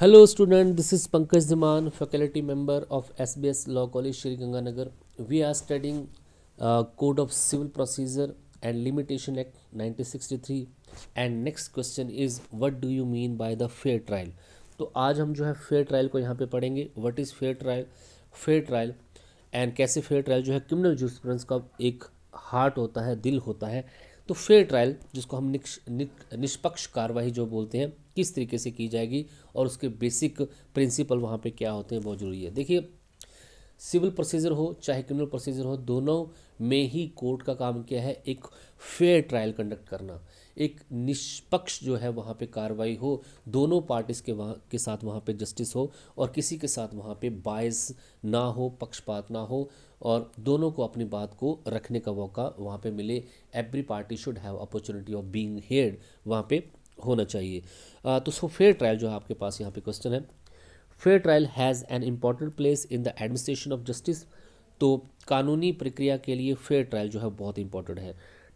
Hello student this is Pankaj Dhiman faculty member of SBS law college Shri Ganganagar we are studying code of civil procedure and limitation act 1963 and next question is what do you mean by the fair trial तो आज हम जो है fair trial को यहाँ पे पढ़ेंगे what is fair trial fair trial and कैसे फेयर ट्रायल जो है क्रिमिनल जूस का एक हार्ट होता है दिल होता है तो फेयर ट्रायल जिसको हम निष्पक्ष कार्रवाई जो बोलते हैं किस तरीके से की जाएगी और उसके बेसिक प्रिंसिपल वहाँ पे क्या होते हैं बहुत ज़रूरी है देखिए सिविल प्रोसीजर हो चाहे क्रिमिनल प्रोसीजर हो दोनों में ही कोर्ट का काम क्या है एक फेयर ट्रायल कंडक्ट करना एक निष्पक्ष जो है वहाँ पे कार्रवाई हो दोनों पार्टीज़ के वहाँ के साथ वहाँ पे जस्टिस हो और किसी के साथ वहाँ पे बायस ना हो पक्षपात ना हो और दोनों को अपनी बात को रखने का मौका वहाँ पे मिले every party should have opportunity of being heard वहाँ पे होना चाहिए आ, तो सो फेयर ट्रायल जो है आपके पास यहाँ पे क्वेश्चन है fair trial has an important place in the administration of justice तो कानूनी प्रक्रिया के लिए फेयर ट्रायल जो है बहुत इंपॉर्टेंट है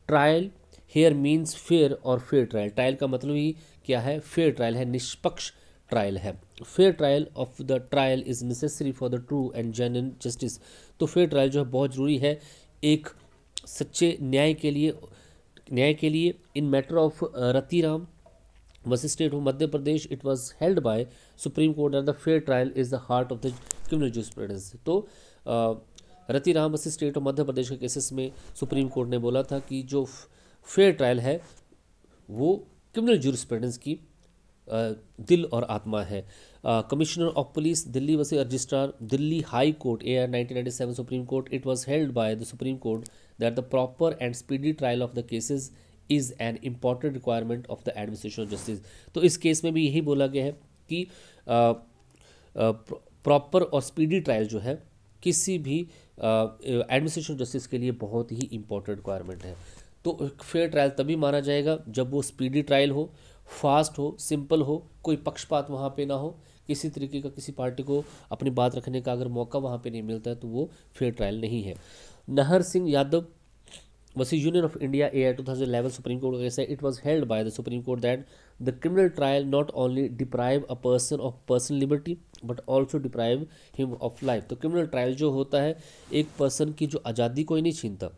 ट्रायल हेयर मीन्स फेयर और फेयर ट्रायल ट्रायल का मतलब ही क्या है फेयर ट्रायल है निष्पक्ष ट्रायल है fair trial of the trial is necessary for the true end जेन जस्टिस तो फेयर ट्रायल जो है बहुत ज़रूरी है एक सच्चे न्याय के लिए न्याय के लिए in matter of Ratiram versus State of Madhya Pradesh it was held by Supreme Court and the fair trial is the heart of the criminal prudence तो uh, Ratiram versus State of Madhya Pradesh के केसेस में सुप्रीम कोर्ट ने बोला था कि जो फेयर ट्रायल है वो क्रिमिनल जूरिस्पेंडेंस की दिल और आत्मा है commissioner of police Delhi versus registrar Delhi High Court A R nineteen seven Supreme Court it was held by the Supreme Court that the proper and speedy trial of the cases is an important requirement of the administration of justice तो इस case में भी यही बोला गया है कि proper और स्पीडी ट्रायल जो है किसी भी एडमिनिस्ट्रेशन जस्टिस के लिए बहुत ही इंपॉर्टेंट रिक्वायरमेंट है तो फेयर ट्रायल तभी माना जाएगा जब वो स्पीडी ट्रायल हो फास्ट हो सिंपल हो कोई पक्षपात वहाँ पे ना हो किसी तरीके का किसी पार्टी को अपनी बात रखने का अगर मौका वहाँ पे नहीं मिलता है तो वो फेयर ट्रायल नहीं है नहर Singh Yadav versus Union of India A I two thousand eleven Supreme Court का है it was held by the Supreme Court that the criminal trial not only deprive a person of person liberty but also deprive him of life तो criminal trial जो होता है एक person की जो आज़ादी को ही नहीं छीनता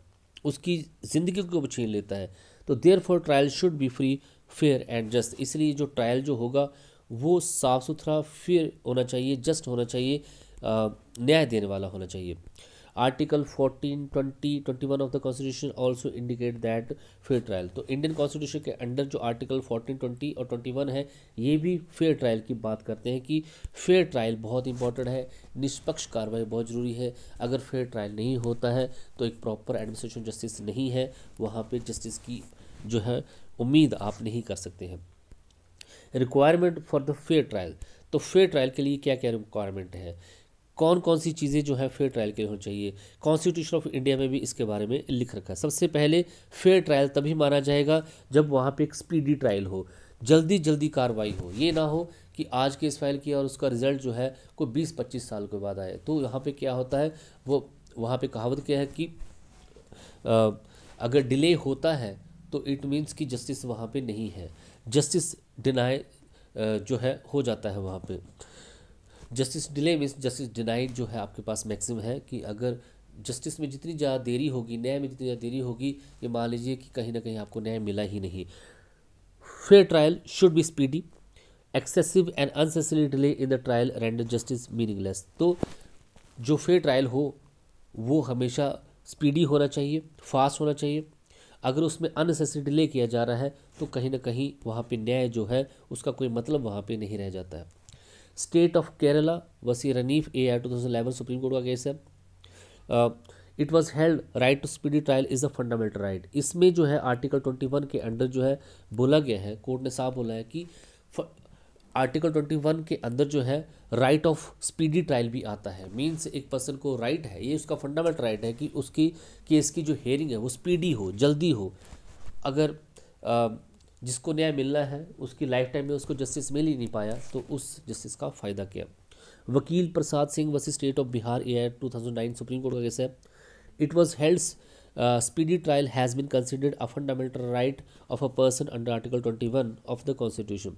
उसकी ज़िंदगी को छीन लेता है तो therefore trial should be free fair and just इसलिए जो ट्रायल जो होगा वो साफ़ सुथरा फेयर होना चाहिए जस्ट होना चाहिए न्याय देने वाला होना चाहिए article 14, 20, 21 of the constitution also indicate that fair trial तो इंडियन कॉन्स्टिट्यूशन के अंडर जो आर्टिकल 14, 20 और 21 है ये भी फेयर ट्रायल की बात करते हैं कि फेयर ट्रायल बहुत इंपॉर्टेंट है निष्पक्ष कार्रवाई बहुत ज़रूरी है अगर फेयर ट्रायल नहीं होता है तो एक प्रॉपर एडमिनिस्ट्रेशन जस्टिस नहीं है वहाँ पर जस्टिस की जो है उम्मीद आप नहीं कर सकते हैं requirement for the fair trial तो फेयर ट्रायल के लिए क्या क्या रिक्वायरमेंट है कौन कौन सी चीज़ें जो है फेयर ट्रायल के लिए होनी चाहिए कॉन्स्टिट्यूशन ऑफ इंडिया में भी इसके बारे में लिख रखा है सबसे पहले फेयर ट्रायल तभी माना जाएगा जब वहाँ पर एक स्पीडी ट्रायल हो जल्दी जल्दी कार्रवाई हो ये ना हो कि आज केस फाइल किया और उसका रिजल्ट जो है कोई बीस पच्चीस साल के बाद आए तो यहाँ पर क्या होता है वो वहाँ पर कहावत क्या है कि आ, अगर डिले होता है तो इट मीन्स कि जस्टिस वहाँ पे नहीं है जस्टिस डिनाई जो है हो जाता है वहाँ पे justice delay means justice denied जो है आपके पास मैक्सिम है कि अगर जस्टिस में जितनी ज़्यादा देरी होगी न्याय में जितनी ज़्यादा देरी होगी ये मान लीजिए कि कहीं ना कहीं आपको न्याय मिला ही नहीं fair trial should be speedy excessive and unnecessary delay in the trial render justice meaningless तो जो फेयर ट्रायल हो वो हमेशा स्पीडी होना चाहिए फास्ट होना चाहिए अगर उसमें अननेसेसरी डिले किया जा रहा है तो कहीं ना कहीं वहाँ पे न्याय जो है उसका कोई मतलब वहाँ पे नहीं रह जाता है state of Kerala versus Ranif A R two thousand eleven Supreme Court का केस है it was held right to speedy trial is a fundamental right इसमें जो है आर्टिकल ट्वेंटी वन के अंडर जो है बोला गया है कोर्ट ने साफ बोला है कि आर्टिकल ट्वेंटी वन के अंदर जो है राइट ऑफ स्पीडी ट्रायल भी आता है मीन्स एक पर्सन को राइट right है ये उसका फंडामेंटल राइट है कि उसकी केस की जो हेयरिंग है वो स्पीडी हो जल्दी हो अगर जिसको न्याय मिलना है उसकी लाइफ टाइम में उसको जस्टिस मिल ही नहीं पाया तो उस जस्टिस का फ़ायदा किया Vakil Prasad Singh versus State of Bihar A two thousand nine Supreme Court का केस है it was held speedy trial has been considered a fundamental right of a person under article twenty one of the constitution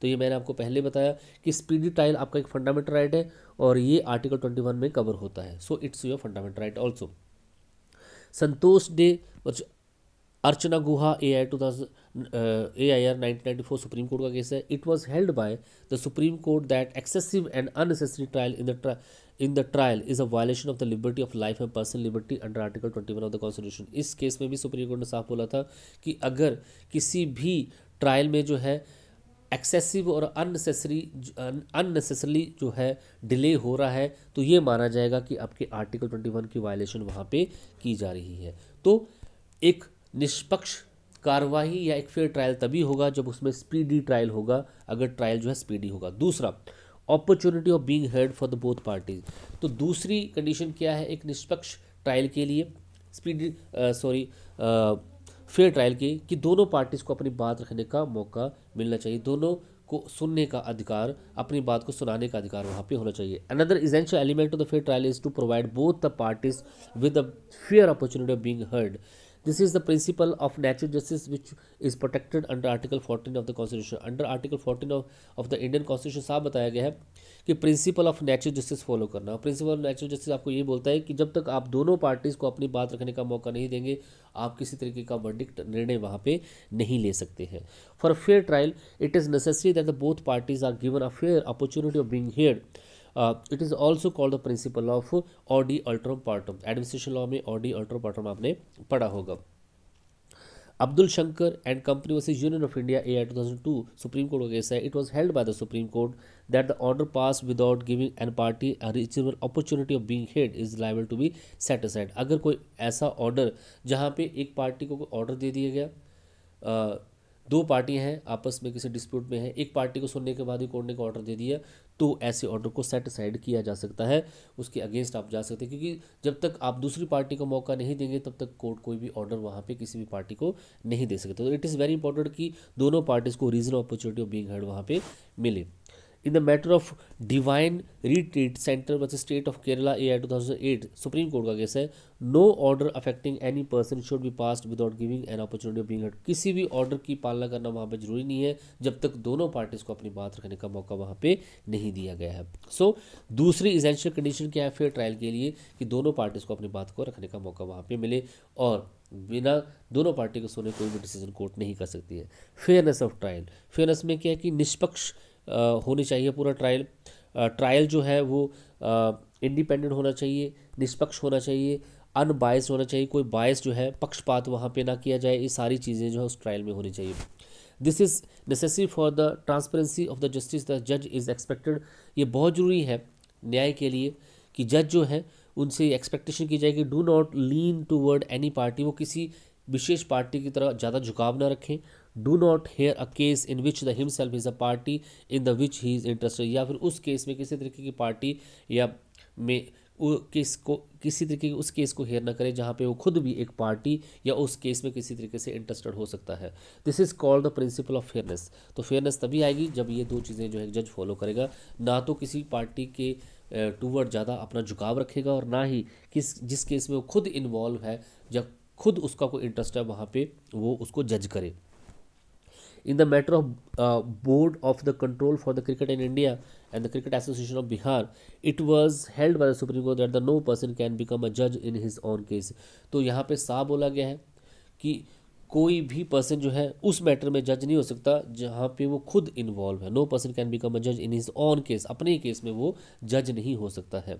तो ये मैंने आपको पहले बताया कि speedy trial आपका एक फंडामेंटल राइट है और ये आर्टिकल ट्वेंटी वन में कवर होता है so it's your fundamental right also Santosh De Archana Guha A I two thousand A I R nineteen ninety four Supreme Court का केस है it was held by the Supreme Court that excessive and unnecessary trial in the in the trial is a violation of the liberty of life and personal liberty under article twenty one of the constitution इस case में भी supreme court ने साफ बोला था कि अगर किसी भी ट्रायल में जो है एक्सेसिव और अननेसेसरी अननेसेसरली जो है डिले हो रहा है तो ये माना जाएगा कि आपके आर्टिकल ट्वेंटी वन की वायलेशन वहाँ पर की जा रही है तो एक निष्पक्ष कार्रवाई या एक फेयर ट्रायल तभी होगा जब उसमें स्पीडी ट्रायल होगा अगर ट्रायल जो है स्पीडी होगा दूसरा opportunity of being heard for the both parties तो दूसरी कंडीशन क्या है एक निष्पक्ष ट्रायल के लिए स्पीडी सॉरी फेयर ट्रायल के कि दोनों पार्टीज़ को अपनी बात रखने का मौका मिलना चाहिए दोनों को सुनने का अधिकार अपनी बात को सुनाने का अधिकार वहाँ पे होना चाहिए another essential element of the fair trial is to provide both the parties with a fair opportunity of being heard this is the principle of natural justice which is protected under article fourteen of the constitution Under Article 14 of, of the Indian Constitution बताया गया है कि principle of natural justice follow करना principle of natural justice आपको ये बोलता है कि जब तक आप दोनों पार्टीज़ को अपनी बात रखने का मौका नहीं देंगे आप किसी तरीके का वर्डिक्ट निर्णय वहाँ पे नहीं ले सकते हैं for fair trial it is necessary that the both parties are given a fair opportunity of being hear it is also called the principle of audi alteram partem administration law में audi alteram partem आपने पढ़ा होगा Abdul Shankar and company versus Union of India A I two thousand two Supreme Court का case है it was held by the Supreme Court that the order pass without giving an party ritual opportunity of being heard is liable to be satisfied अगर कोई ऐसा order जहाँ पे एक party को कोई ऑर्डर दे दिया गया uh, दो पार्टियां हैं आपस में किसी डिस्प्यूट में है एक पार्टी को सुनने के बाद ही कोर्ट ने ऑर्डर दे दिया तो ऐसे ऑर्डर को सेट साइड किया जा सकता है उसके अगेंस्ट आप जा सकते हैं क्योंकि जब तक आप दूसरी पार्टी को मौका नहीं देंगे तब तक कोर्ट कोई भी ऑर्डर वहाँ पे किसी भी पार्टी को नहीं दे सकते तो इट इज़ वेरी इंपॉर्टेंट कि दोनों पार्टीज़ को regional opportunity of being heard वहाँ पर मिले in the of divine retreat centre divine State of Kerala A I two thousand eight Supreme Court का केस है no order affecting any person should be pass without giving an opportunity of being heard किसी भी order की पालना करना वहाँ पर जरूरी नहीं है जब तक दोनों पार्टीज को अपनी बात रखने का मौका वहाँ पे नहीं दिया गया है सो so, दूसरी इजेंशियल कंडीशन क्या है फिर ट्रायल के लिए कि दोनों पार्टीज को अपनी बात को रखने का मौका वहाँ पे मिले और बिना दोनों पार्टी को सुने कोई भी डिसीजन कोर्ट नहीं कर सकती है फेयरनेस ऑफ ट्रायल फेयरनेस में क्या है कि निष्पक्ष होनी चाहिए पूरा ट्रायल ट्रायल जो है वो इंडिपेंडेंट होना चाहिए निष्पक्ष होना चाहिए अनबायस होना चाहिए कोई बायस जो है पक्षपात वहाँ पे ना किया जाए ये सारी चीज़ें जो है उस ट्रायल में होनी चाहिए this is necessary for the transparency of the justice the जज इज़ एक्सपेक्टेड ये बहुत ज़रूरी है न्याय के लिए कि जज जो है उनसे एक्सपेक्टेशन की जाए कि do not lean to any party वो किसी विशेष पार्टी की तरह ज़्यादा झुकाव ना रखें do not hear a case in which the himself is a party in the which he is interested या फिर उस केस में किसी तरीके की पार्टी या में केस को किसी तरीके की उस केस को हेयर ना करें जहाँ पे वो खुद भी एक पार्टी या उस केस में किसी तरीके से इंटरेस्टेड हो सकता है this is called the principle of fairness तो फेयरनेस तभी आएगी जब ये दो चीज़ें जो है जज फॉलो करेगा ना तो किसी पार्टी के टूवर्ड ज़्यादा अपना झुकाव रखेगा और ना ही किस जिस केस में वो खुद इन्वॉल्व है या खुद उसका कोई इंटरेस्ट है वहाँ पर वो उसको जज करे in the matter of uh, board of the control for the cricket in India and the Cricket Association of Bihar, it was held by the Supreme Court that the no person can become a judge in his own case. तो यहाँ पे सा बोला गया है कि कोई भी पर्सन जो है उस मैटर में जज नहीं हो सकता जहाँ पे वो खुद इन्वॉल्व है no person can become a जज इन हिज ऑन केस अपने केस में वो जज नहीं हो सकता है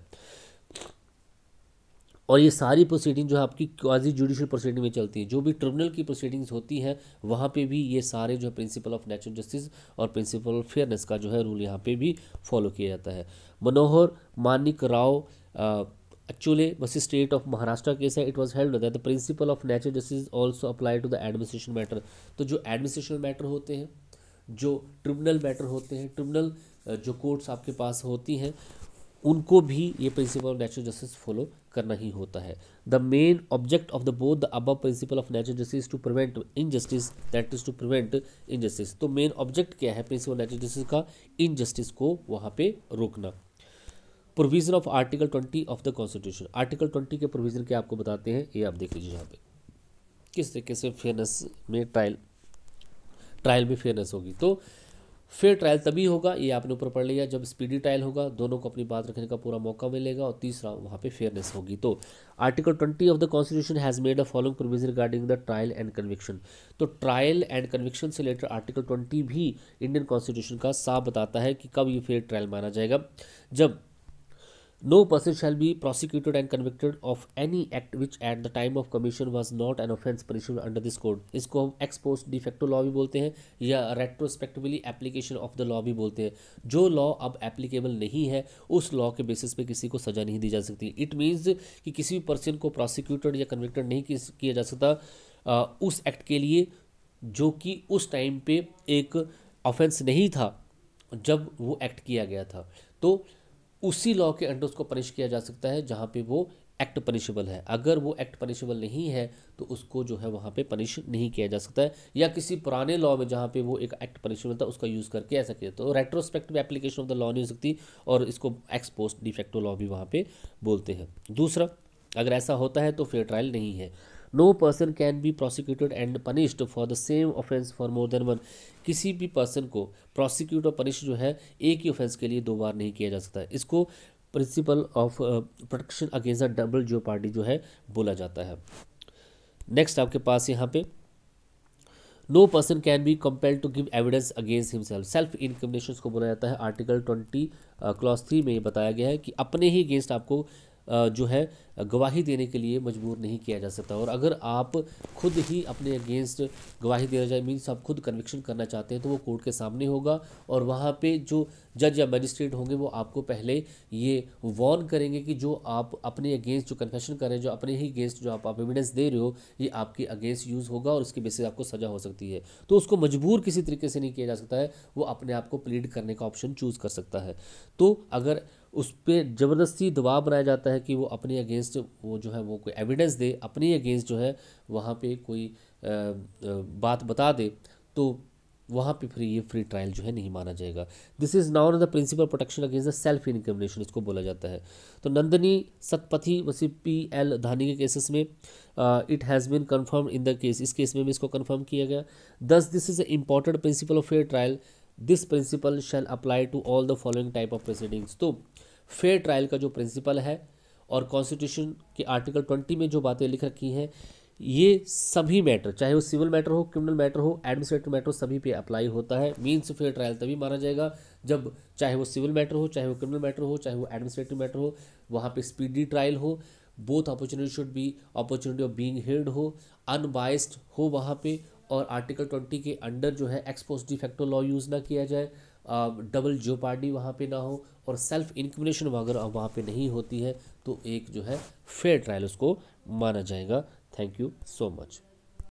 और ये सारी प्रोसीडिंग जो है आपकी क्वाजी जुडिशियल प्रोसीडिंग में चलती है जो भी ट्रिब्यूनल की प्रोसीडिंग्स होती हैं वहाँ पे भी ये सारे जो है प्रिंसिपल ऑफ नेचुरल जस्टिस और प्रिंसिपल ऑफ फेयरनेस का जो है रूल यहाँ पे भी फॉलो किया जाता है मनोहर मानिक राव एक्चुअले बस स्टेट ऑफ महाराष्ट्र केस है it was held the principle of natural justice also apply to the administration matter तो जो एडमिनिस्ट्रेशन मैटर होते हैं जो ट्रिब्यूनल मैटर होते हैं ट्रिब्यूनल जो कोर्ट्स आपके पास होती हैं उनको भी ये principle of natural justice follow करना ही होता है the main object of the both the अब principle of natural justice to prevent injustice that is to prevent injustice तो मेन ऑब्जेक्ट क्या है प्रिंसिपल ऑफ नेचुरल जस्टिस का इनजस्टिस को वहाँ पे रोकना provision of article twenty of the constitution article twenty के प्रोविजन क्या आपको बताते हैं ये आप देख लीजिए यहाँ पे किस तरीके से फेयरनेस में ट्रायल ट्रायल में फेयरनेस होगी तो फेयर ट्रायल तभी होगा ये आपने ऊपर पढ़ लिया जब स्पीडी ट्रायल होगा दोनों को अपनी बात रखने का पूरा मौका मिलेगा और तीसरा वहाँ पे फेयरनेस होगी तो article twenty of the constitution has made a following provision regarding the trial and conviction तो ट्रायल एंड कन्विक्शन से रिलेटेड आर्टिकल ट्वेंटी भी इंडियन कॉन्स्टिट्यूशन का साफ बताता है कि कब ये फेयर ट्रायल माना जाएगा जब no person shall be prosecuted and convicted of any act which at the time of commission was not an offence punishment under this code इसको हम एक्सपोस्ट डिफेक्टो लॉ भी बोलते हैं या retrospectively application of the law भी बोलते हैं जो लॉ अब एप्लीकेबल नहीं है उस लॉ के बेसिस पे किसी को सजा नहीं दी जा सकती इट मीन्स कि किसी भी पर्सन को प्रोसिक्यूटेड या कन्विक्टेड नहीं किया जा सकता उस एक्ट के लिए जो कि उस टाइम पे एक ऑफेंस नहीं था जब वो एक्ट किया गया था तो उसी लॉ के अंडर उसको पनिश किया जा सकता है जहाँ पे वो एक्ट पनिशेबल है अगर वो एक्ट पनिशेबल नहीं है तो उसको जो है वहाँ पे पनिश नहीं किया जा सकता है या किसी पुराने लॉ में जहाँ पे वो एक एक्ट पनिशेबल था उसका यूज़ करके ऐसा किया तो रेट्रोस्पेक्ट में एप्लीकेशन ऑफ द लॉ नहीं हो सकती और इसको एक्सपोस्ट डिफेक्टो लॉ भी वहाँ पर बोलते हैं दूसरा अगर ऐसा होता है तो फेयर ट्रायल नहीं है no person can be prosecuted and punished for the same offence for more than one किसी भी पर्सन को प्रोसिक्यूट और पनिश जो है एक ही ऑफेंस के लिए दो बार नहीं किया जा सकता है इसको principle of protection against the double jeopardy जो है बोला जाता है नेक्स्ट आपके पास यहाँ पे no person can be compel to give evidence against himself self incrimination को बोला जाता है आर्टिकल ट्वेंटी क्लॉज थ्री में ये बताया गया है कि अपने ही अगेंस्ट आपको uh, जो है गवाही देने के लिए मजबूर नहीं किया जा सकता और अगर आप खुद ही अपने अगेंस्ट गवाही देना चाहें मीन्स आप खुद कन्विक्शन करना चाहते हैं तो वो कोर्ट के सामने होगा और वहाँ पे जो जज या मजिस्ट्रेट होंगे वो आपको पहले ये वॉर्न करेंगे कि जो आप अपने अगेंस्ट जो कन्फेशन कर रहे हैं जो अपने ही अगेंस्ट जो आप, आप एविडेंस दे रहे हो ये आपके अगेंस्ट यूज़ होगा और उसके बेसिस आपको सज़ा हो सकती है तो उसको मजबूर किसी तरीके से नहीं किया जा सकता है वो अपने आप को प्लीड करने का ऑप्शन चूज़ कर सकता है तो अगर उस पर ज़बरदस्ती दबाव बनाया जाता है कि वो अपने अगेंस्ट अगेंस्ट वो जो है वो कोई एविडेंस दे अपने अगेंस्ट जो है वहाँ पे कोई बात बता दे तो वहाँ पे फिर ये फ्री ट्रायल जो है नहीं माना जाएगा this is known the principle protection against the self incrimination इसको बोला जाता है तो नंदनी सतपथी वसी पी एल धानी के केसेस में it has been confirm in the case इस केस में भी इसको कन्फर्म किया गया दस this is a important principle of fair trial this principle shall apply to all the following type of proceedings तो फेयर ट्रायल का जो प्रिंसिपल है और कॉन्स्टिट्यूशन के आर्टिकल ट्वेंटी में जो बातें लिख रखी हैं ये सभी मैटर चाहे वो सिविल मैटर हो क्रिमिनल मैटर हो एडमिनिस्ट्रेटिव मैटर हो सभी पे अप्लाई होता है मीन्स फेयर ट्रायल तभी माना जाएगा जब चाहे वो सिविल मैटर हो चाहे वो क्रिमिनल मैटर हो चाहे वो एडमिनिस्ट्रेटिव मैटर हो वहाँ पे स्पीडी ट्रायल हो both opportunity should be opportunity of being heard हो अनबाइस्ड हो वहाँ पर और आर्टिकल ट्वेंटी के अंडर जो है एक्सपोज डिफेक्टो लॉ यूज़ ना किया जाए डबल जो पार्टी वहाँ पे ना हो और सेल्फ इंक्रिमिनेशन वगैरह वहाँ पे नहीं होती है तो एक जो है फेयर ट्रायल उसको माना जाएगा थैंक यू सो मच